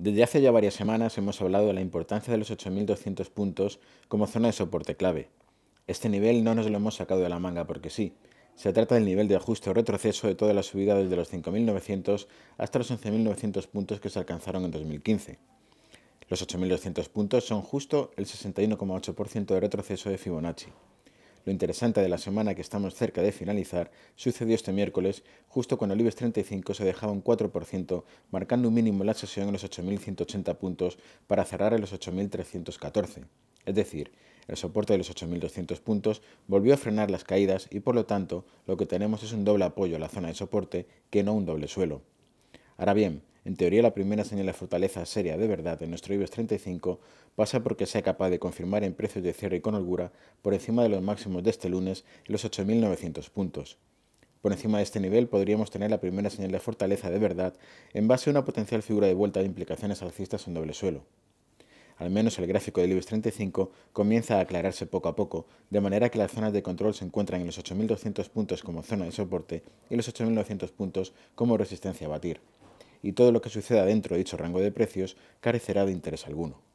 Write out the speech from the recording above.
Desde hace ya varias semanas hemos hablado de la importancia de los 8.200 puntos como zona de soporte clave. Este nivel no nos lo hemos sacado de la manga porque sí, se trata del nivel de ajuste o retroceso de toda la subida desde los 5.900 hasta los 11.900 puntos que se alcanzaron en 2015. Los 8.200 puntos son justo el 61,8% de retroceso de Fibonacci. Lo interesante de la semana que estamos cerca de finalizar sucedió este miércoles, justo cuando el IBEX 35 se dejaba un 4%, marcando un mínimo la sesión en los 8.180 puntos para cerrar en los 8.314. Es decir, el soporte de los 8.200 puntos volvió a frenar las caídas y por lo tanto lo que tenemos es un doble apoyo a la zona de soporte que no un doble suelo. Ahora bien, en teoría, la primera señal de fortaleza seria de verdad de nuestro IBEX 35 pasa porque sea capaz de confirmar en precios de cierre y con holgura por encima de los máximos de este lunes los 8.900 puntos. Por encima de este nivel podríamos tener la primera señal de fortaleza de verdad en base a una potencial figura de vuelta de implicaciones alcistas en doble suelo. Al menos el gráfico del IBEX 35 comienza a aclararse poco a poco, de manera que las zonas de control se encuentran en los 8.200 puntos como zona de soporte y los 8.900 puntos como resistencia a batir y todo lo que suceda dentro de dicho rango de precios carecerá de interés alguno.